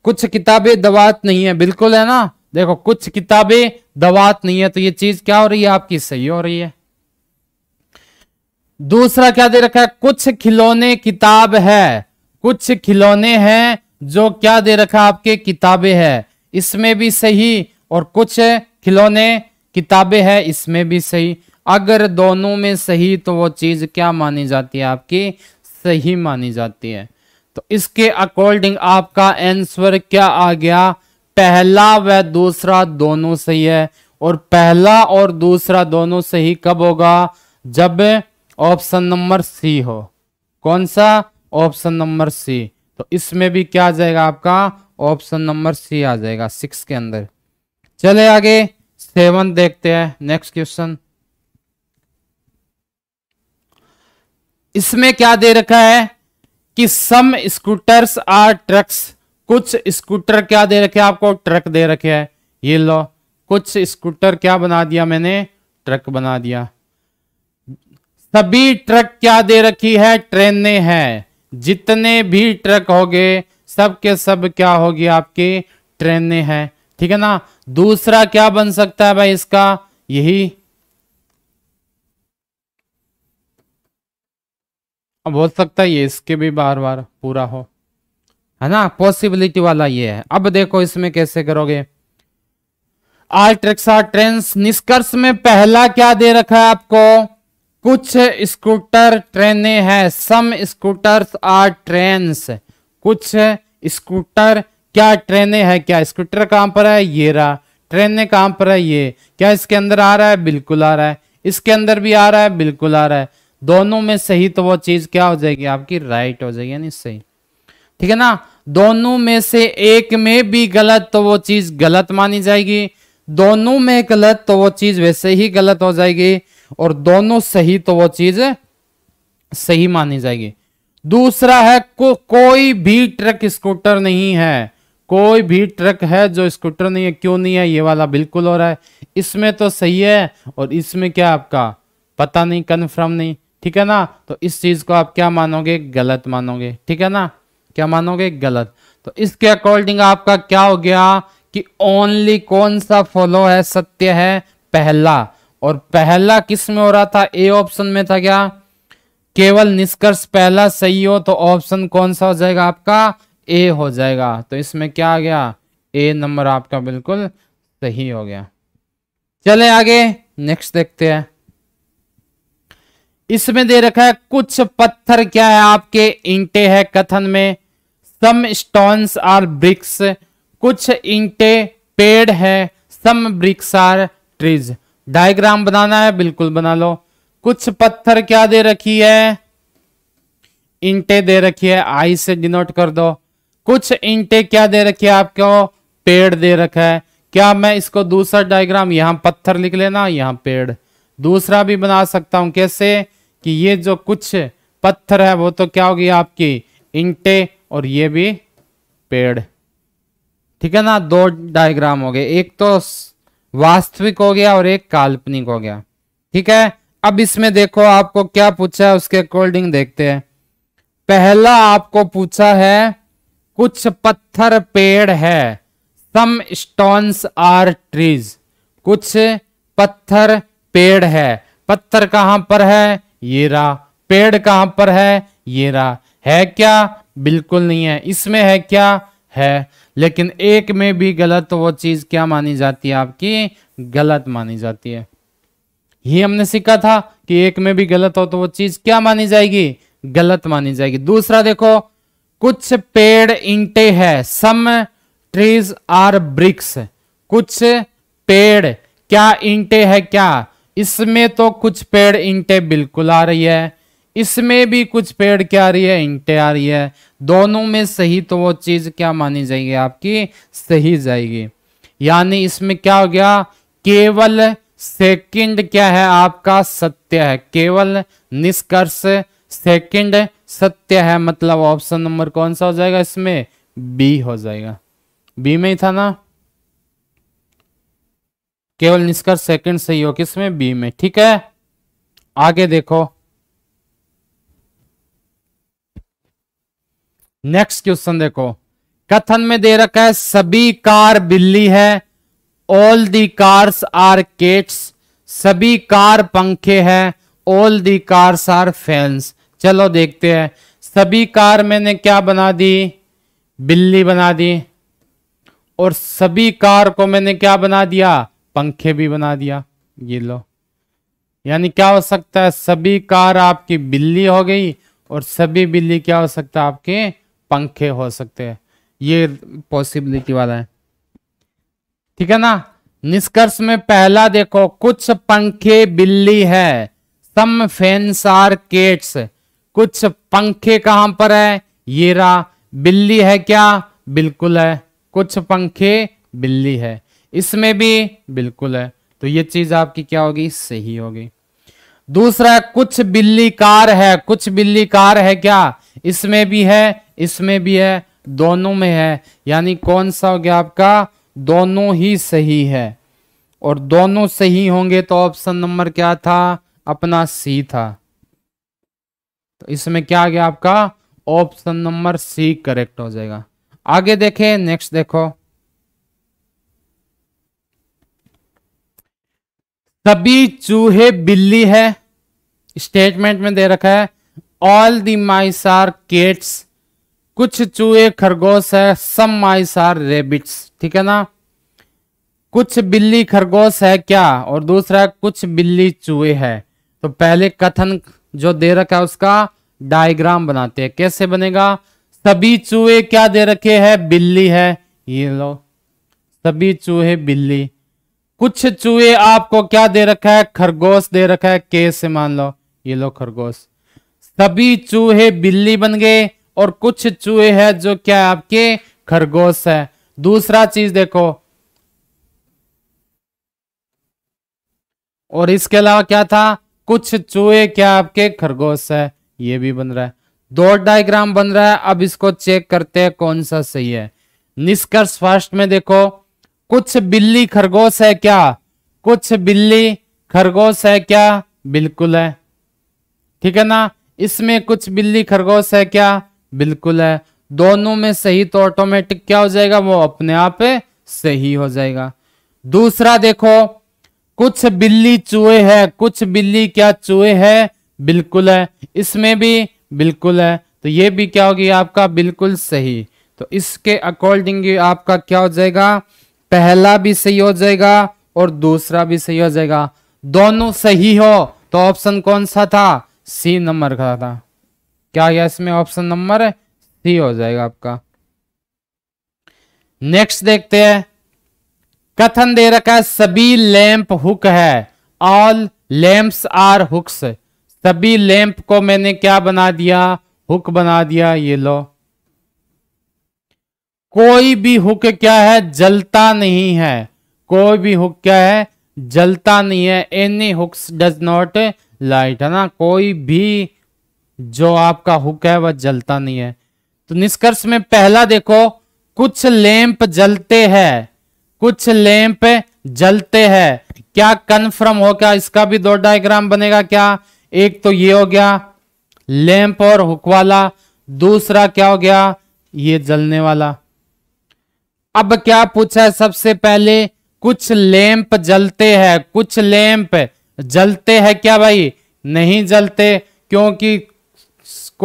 कुछ किताबें दवात नहीं है बिल्कुल है ना देखो कुछ किताबें दवात नहीं है तो ये चीज क्या हो रही है आपकी सही हो रही है दूसरा क्या दे रखा है कुछ खिलौने किताब है कुछ खिलौने हैं जो क्या दे रखा है आपके किताबें है इसमें भी सही और कुछ खिलौने किताबें है इसमें भी सही अगर दोनों में सही तो वो चीज़ क्या मानी जाती है आपकी सही मानी जाती है तो इसके अकॉर्डिंग आपका आंसर क्या आ गया पहला व दूसरा दोनों सही है और पहला और दूसरा दोनों सही कब होगा जब ऑप्शन नंबर सी हो कौन सा ऑप्शन नंबर सी तो इसमें भी क्या आ जाएगा आपका ऑप्शन नंबर सी आ जाएगा सिक्स के अंदर चले आगे सेवन देखते हैं नेक्स्ट क्वेश्चन इसमें क्या दे रखा है कि सम स्कूटर्स आर ट्रक्स कुछ स्कूटर क्या दे रखे आपको ट्रक दे रखे है ये लो कुछ स्कूटर क्या बना दिया मैंने ट्रक बना दिया सभी ट्रक क्या दे रखी है ने हैं जितने भी ट्रक होंगे सब के सब क्या होगी आपकी ने हैं ठीक है ना दूसरा क्या बन सकता है भाई इसका यही अब हो सकता है ये इसके भी बार बार पूरा हो है ना पॉसिबिलिटी वाला ये है अब देखो इसमें कैसे करोगे आल्ट्रिक्सा ट्रेन निष्कर्ष में पहला क्या दे रखा है आपको कुछ स्कूटर ट्रेनें हैं सम स्कूटर्स आर ट्रेन्स कुछ स्कूटर क्या ट्रेनें है क्या स्कूटर कहाँ पर है ये रहा ट्रेनें कहाँ पर है ये क्या इसके अंदर आ रहा है बिल्कुल आ रहा है इसके अंदर भी आ रहा है बिल्कुल आ रहा है दोनों में सही तो वो चीज़ क्या हो जाएगी आपकी राइट हो जाएगी यानी सही ठीक है ना दोनों में से एक में भी गलत तो वो चीज़ गलत मानी जाएगी दोनों में गलत तो वो चीज़ वैसे ही गलत हो जाएगी और दोनों सही तो वो चीज़ सही मानी जाएगी दूसरा है को कोई भी ट्रक स्कूटर नहीं है कोई भी ट्रक है जो स्कूटर नहीं है क्यों नहीं है ये वाला बिल्कुल हो रहा है इसमें तो सही है और इसमें क्या आपका पता नहीं कन्फर्म नहीं ठीक है ना तो इस चीज़ को आप क्या मानोगे गलत मानोगे ठीक है ना क्या मानोगे गलत तो इसके अकॉर्डिंग आपका क्या हो गया कि ओनली कौन सा फॉलो है सत्य है पहला और पहला किस में हो रहा था ए ऑप्शन में था क्या केवल निष्कर्ष पहला सही हो तो ऑप्शन कौन सा हो जाएगा आपका ए हो जाएगा तो इसमें क्या आ गया ए नंबर आपका बिल्कुल सही हो गया चले आगे नेक्स्ट देखते हैं इसमें दे रखा है कुछ पत्थर क्या है आपके ईंटे है कथन में सम स्टोन्स आर ब्रिक्स कुछ ईंटे पेड़ है some bricks are trees diagram बनाना है बिल्कुल बना लो कुछ पत्थर क्या दे रखी है इंटे दे रखी है आई से डिनोट कर दो कुछ इंटेक क्या दे रखी है आपको पेड़ दे रखा है क्या मैं इसको दूसरा डायग्राम यहाँ पत्थर लिख लेना यहां पेड़ दूसरा भी बना सकता हूं कैसे कि ये जो कुछ पत्थर है वो तो क्या होगी आपकी इंटे और ये भी पेड़ ठीक है ना दो डायग्राम हो गए एक तो वास्तविक हो गया और एक काल्पनिक हो गया ठीक है अब इसमें देखो आपको क्या पूछा है उसके अकॉर्डिंग देखते हैं पहला आपको पूछा है कुछ पत्थर पेड़ है सम स्टोन्स आर ट्रीज कुछ पत्थर पेड़ है पत्थर कहां पर है ये रहा पेड़ कहां पर है ये रहा है क्या बिल्कुल नहीं है इसमें है क्या है लेकिन एक में भी गलत वो चीज क्या मानी जाती है आपकी गलत मानी जाती है ये हमने सीखा था कि एक में भी गलत हो तो वो चीज क्या मानी जाएगी गलत मानी जाएगी दूसरा देखो कुछ पेड़ ईंटे है सम ट्रीज आर ब्रिक्स कुछ पेड़ क्या ईंटे है क्या इसमें तो कुछ पेड़ ईंटे बिल्कुल आ रही है इसमें भी कुछ पेड़ क्या आ रही है ईंटे आ रही है दोनों में सही तो वो चीज क्या मानी जाएगी आपकी सही जाएगी यानी इसमें क्या हो गया केवल सेकंड क्या है आपका सत्य है केवल निष्कर्ष सेकंड सत्य है मतलब ऑप्शन नंबर कौन सा हो जाएगा इसमें बी हो जाएगा बी में ही था ना केवल निष्कर्ष सेकंड सही हो किसमें बी में ठीक है आगे देखो नेक्स्ट क्वेश्चन देखो कथन में दे रखा है सभी कार बिल्ली है all the cars are cats सभी कार पंखे हैं all the cars are fans चलो देखते हैं सभी कार मैंने क्या बना दी बिल्ली बना दी और सभी कार को मैंने क्या बना दिया पंखे भी बना दिया ये लो यानी क्या हो सकता है सभी कार आपकी बिल्ली हो गई और सभी बिल्ली क्या हो सकता है आपके पंखे हो सकते हैं ये पॉसिबिलिटी वाला है ठीक है ना निष्कर्ष में पहला देखो कुछ पंखे बिल्ली है सम फैंस आर केट्स कुछ पंखे कहां पर है ये रहा बिल्ली है क्या बिल्कुल है कुछ पंखे बिल्ली है इसमें भी बिल्कुल है तो ये चीज आपकी क्या होगी सही होगी दूसरा कुछ बिल्ली कार है कुछ बिल्ली कार है क्या इसमें भी है इसमें भी है दोनों में है यानी कौन सा हो गया आपका दोनों ही सही है और दोनों सही होंगे तो ऑप्शन नंबर क्या था अपना सी था तो इसमें क्या आ गया आपका ऑप्शन नंबर सी करेक्ट हो जाएगा आगे देखें नेक्स्ट देखो सभी चूहे बिल्ली है स्टेटमेंट में दे रखा है ऑल दी माइस आर केट्स कुछ चूहे खरगोश है सम माइस आर रेबिट्स ठीक है ना कुछ बिल्ली खरगोश है क्या और दूसरा कुछ बिल्ली चूहे है तो पहले कथन जो दे रखा है उसका डायग्राम बनाते हैं कैसे बनेगा सभी चूहे क्या दे रखे है बिल्ली है ये लो सभी चूहे बिल्ली कुछ चूहे आपको क्या दे रखा है खरगोश दे रखा है कैसे मान लो ये लो खरगोश सभी चूहे बिल्ली बन गए और कुछ चूहे हैं जो क्या है आपके खरगोश है दूसरा चीज देखो और इसके अलावा क्या था कुछ चूहे क्या आपके खरगोश है ये भी बन रहा है दो डायग्राम बन रहा है अब इसको चेक करते हैं कौन सा सही है निष्कर्ष फर्स्ट में देखो कुछ बिल्ली खरगोश है क्या कुछ बिल्ली खरगोश है क्या बिल्कुल है ठीक है ना इसमें कुछ बिल्ली खरगोश है क्या बिल्कुल है दोनों में सही तो ऑटोमेटिक क्या हो जाएगा वो अपने आप सही हो जाएगा दूसरा देखो कुछ बिल्ली चूहे है कुछ बिल्ली क्या चूहे है बिल्कुल है इसमें भी बिल्कुल है तो ये भी क्या होगी आपका बिल्कुल सही तो इसके अकॉर्डिंग आपका क्या हो जाएगा पहला भी सही हो जाएगा और दूसरा भी सही हो जाएगा दोनों सही हो तो ऑप्शन कौन सा था सी नंबर का था क्या गया इसमें ऑप्शन नंबर सी हो जाएगा आपका नेक्स्ट देखते हैं कथन दे रखा है सभी लैंप हुक है ऑल लैंप्स आर हुक्स सभी लैंप को मैंने क्या बना दिया हुक बना दिया ये लो कोई भी हुक क्या है जलता नहीं है कोई भी हुक क्या है जलता नहीं है any hooks does not light है ना कोई भी जो आपका हुक है वह जलता नहीं है तो निष्कर्ष में पहला देखो कुछ लैंप जलते हैं कुछ लैंप जलते हैं क्या कन्फर्म हो क्या इसका भी दो डायग्राम बनेगा क्या एक तो ये हो गया लैंप और हुक वाला दूसरा क्या हो गया ये जलने वाला अब क्या पूछा है सबसे पहले कुछ लैंप जलते हैं कुछ लैंप जलते हैं क्या भाई नहीं जलते क्योंकि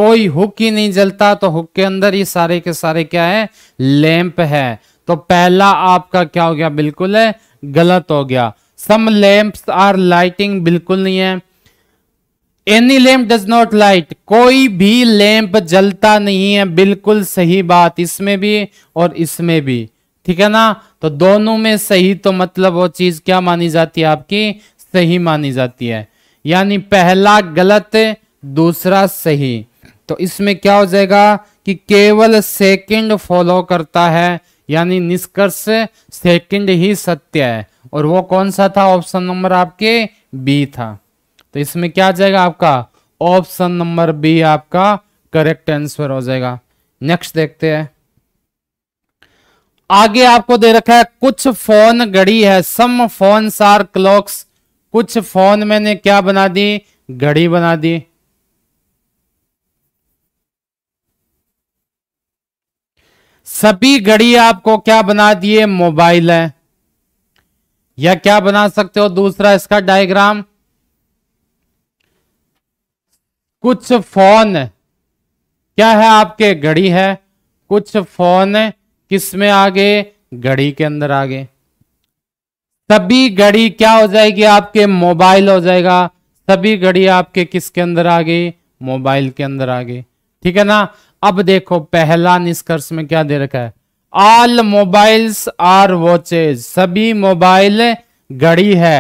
कोई हुक ही नहीं जलता तो हुक के अंदर ये सारे के सारे क्या है लैंप है तो पहला आपका क्या हो गया बिल्कुल है गलत हो गया सम लैंप्स आर लाइटिंग बिल्कुल नहीं है any lamp does not light कोई भी लैंप जलता नहीं है बिल्कुल सही बात इसमें भी और इसमें भी ठीक है ना तो दोनों में सही तो मतलब वो चीज क्या मानी जाती है आपकी सही मानी जाती है यानी पहला गलत दूसरा सही तो इसमें क्या हो जाएगा कि केवल सेकंड फॉलो करता है यानी निष्कर्ष सेकंड ही सत्य है और वो कौन सा था ऑप्शन नंबर आपके बी था तो इसमें क्या आ जाएगा आपका ऑप्शन नंबर बी आपका करेक्ट आंसर हो जाएगा नेक्स्ट देखते हैं आगे आपको दे रखा है कुछ फोन घड़ी है सम फोन आर क्लॉक्स कुछ फोन मैंने क्या बना दी घड़ी बना दी सभी घड़ी आपको क्या बना दिए मोबाइल है या क्या बना सकते हो दूसरा इसका डायग्राम कुछ फोन क्या है आपके घड़ी है कुछ फोन किस में आगे घड़ी के अंदर आगे सभी घड़ी क्या हो जाएगी आपके मोबाइल हो जाएगा सभी घड़ी आपके किसके अंदर आ गई मोबाइल के अंदर आ गई ठीक है ना अब देखो पहला निष्कर्ष में क्या दे रखा है ऑल मोबाइल्स आर वॉचेज सभी मोबाइल घड़ी है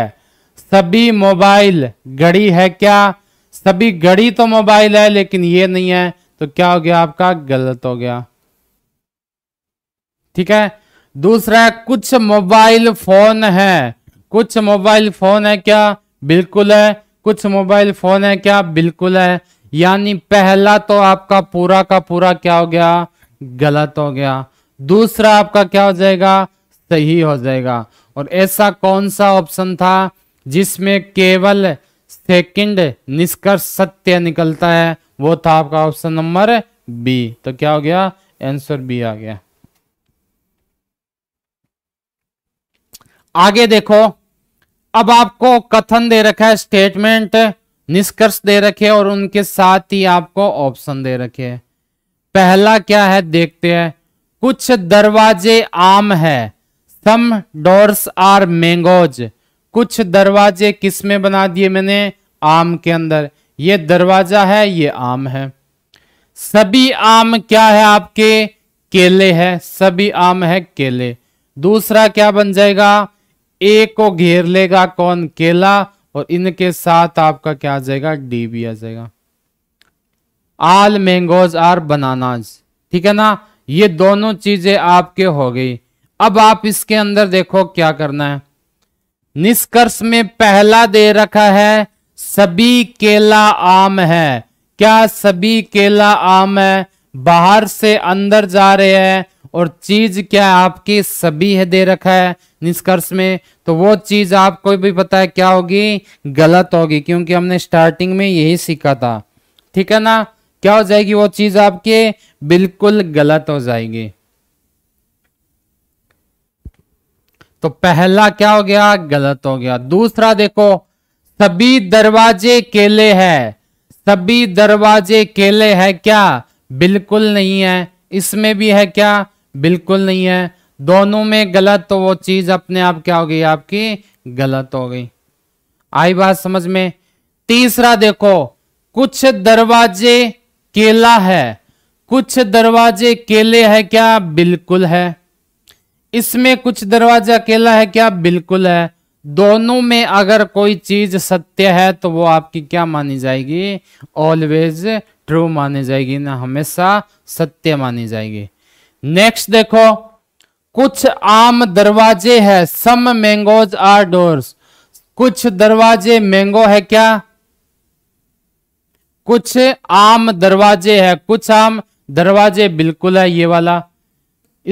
सभी मोबाइल घड़ी है क्या सभी घड़ी तो मोबाइल है लेकिन ये नहीं है तो क्या हो गया आपका गलत हो गया ठीक है दूसरा कुछ मोबाइल फोन है कुछ मोबाइल फोन है क्या बिल्कुल है कुछ मोबाइल फोन है क्या बिल्कुल है यानी पहला तो आपका पूरा का पूरा क्या हो गया गलत हो गया दूसरा आपका क्या हो जाएगा सही हो जाएगा और ऐसा कौन सा ऑप्शन था जिसमें केवल सेकंड निष्कर्ष सत्य निकलता है वो था आपका ऑप्शन नंबर बी तो क्या हो गया आंसर बी आ गया आगे देखो अब आपको कथन दे रखा है स्टेटमेंट निष्कर्ष दे रखे और उनके साथ ही आपको ऑप्शन दे रखे है पहला क्या है देखते हैं कुछ दरवाजे आम है सम डोर्स आर मैंगोज कुछ दरवाजे किस में बना दिए मैंने आम के अंदर ये दरवाजा है ये आम है सभी आम क्या है आपके केले है सभी आम है केले दूसरा क्या बन जाएगा ए को घेर लेगा कौन केला और इनके साथ आपका क्या आ जाएगा डी भी आ जाएगा आल मैंगोज आर बनानाज ठीक है ना ये दोनों चीजें आपके हो गई अब आप इसके अंदर देखो क्या करना है निष्कर्ष में पहला दे रखा है सभी केला आम है क्या सभी केला आम है बाहर से अंदर जा रहे हैं और चीज क्या आपकी सभी है दे रखा है निष्कर्ष में तो वो चीज आपको भी पता है क्या होगी गलत होगी क्योंकि हमने स्टार्टिंग में यही सीखा था ठीक है ना क्या हो जाएगी वो चीज आपके बिल्कुल गलत हो जाएगी तो पहला क्या हो गया गलत हो गया दूसरा देखो सभी दरवाजे केले हैं सभी दरवाजे केले हैं क्या बिल्कुल नहीं है इसमें भी है क्या बिल्कुल नहीं है दोनों में गलत तो वो चीज अपने आप क्या हो गई आपकी गलत हो गई आई बात समझ में तीसरा देखो कुछ दरवाजे केला है कुछ दरवाजे केले है क्या बिल्कुल है इसमें कुछ दरवाजा केला है क्या बिल्कुल है दोनों में अगर कोई चीज सत्य है तो वो आपकी क्या मानी जाएगी ऑलवेज ट्रू मानी जाएगी ना हमेशा सत्य मानी जाएगी नेक्स्ट देखो कुछ आम दरवाजे हैं सम मैंगोज आर डोर्स कुछ दरवाजे मैंगो है क्या कुछ आम दरवाजे है कुछ आम दरवाजे बिल्कुल है ये वाला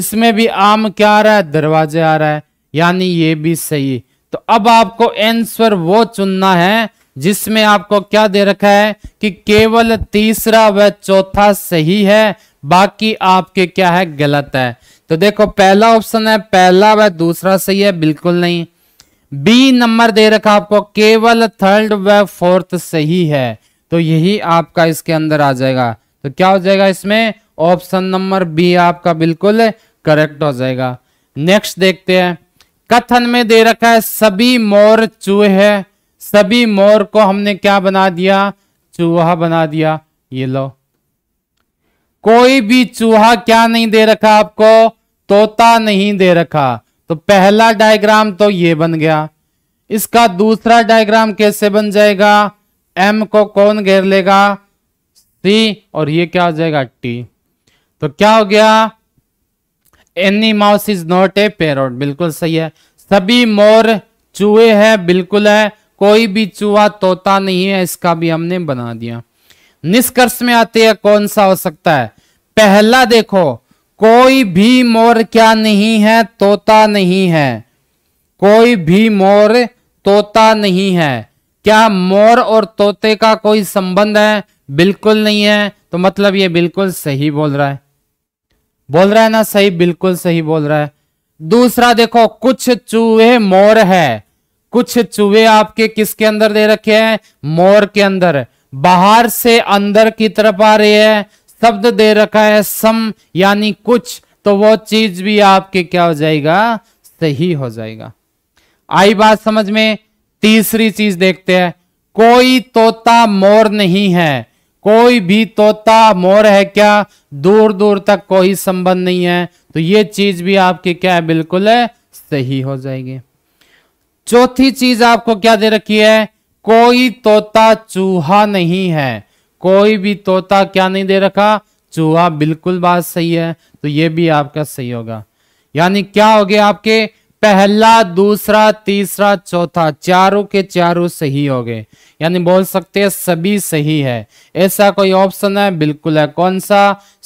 इसमें भी आम क्या आ रहा है दरवाजे आ रहा है यानी ये भी सही तो अब आपको आंसर वो चुनना है जिसमें आपको क्या दे रखा है कि केवल तीसरा व चौथा सही है बाकी आपके क्या है गलत है तो देखो पहला ऑप्शन है पहला व दूसरा सही है बिल्कुल नहीं बी नंबर दे रखा आपको केवल थर्ड व फोर्थ सही है तो यही आपका इसके अंदर आ जाएगा तो क्या हो जाएगा इसमें ऑप्शन नंबर बी आपका बिल्कुल करेक्ट हो जाएगा नेक्स्ट देखते हैं कथन में दे रखा है सभी मोर चूहे है सभी मोर को हमने क्या बना दिया चूहा बना दिया ये लो कोई भी चूहा क्या नहीं दे रखा आपको तोता नहीं दे रखा तो पहला डायग्राम तो ये बन गया इसका दूसरा डायग्राम कैसे बन जाएगा एम को कौन घेर लेगा सी और ये क्या हो जाएगा टी तो क्या हो गया any mouse is not a parrot बिल्कुल सही है सभी मोर चूहे हैं बिल्कुल है कोई भी चूहा तोता नहीं है इसका भी हमने बना दिया निष्कर्ष में आते हैं कौन सा हो सकता है पहला देखो कोई भी मोर क्या नहीं है तोता नहीं है कोई भी मोर तोता नहीं है क्या मोर और तोते का कोई संबंध है बिल्कुल नहीं है तो मतलब ये बिल्कुल सही बोल रहा है बोल रहा है ना सही बिल्कुल सही बोल रहा है दूसरा देखो कुछ चूहे मोर है कुछ चूहे आपके किसके अंदर दे रखे हैं मोर के अंदर बाहर से अंदर की तरफ आ रही है शब्द दे रखा है सम यानी कुछ तो वो चीज भी आपके क्या हो जाएगा सही हो जाएगा आई बात समझ में तीसरी चीज देखते हैं कोई तोता मोर नहीं है कोई भी तोता मोर है क्या दूर दूर तक कोई संबंध नहीं है तो ये चीज भी आपके क्या है बिल्कुल है सही हो जाएगी चौथी चीज आपको क्या दे रखी है कोई तोता चूहा नहीं है कोई भी तोता क्या नहीं दे रखा चूहा बिल्कुल बात सही है तो ये भी आपका सही होगा यानी क्या हो गया आपके पहला दूसरा तीसरा चौथा चारों के चारों सही हो गए यानी बोल सकते हैं सभी सही है ऐसा कोई ऑप्शन है बिल्कुल है कौन सा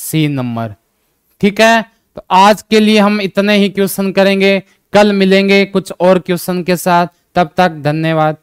सी नंबर ठीक है तो आज के लिए हम इतने ही क्वेश्चन करेंगे कल मिलेंगे कुछ और क्वेश्चन के साथ तब तक धन्यवाद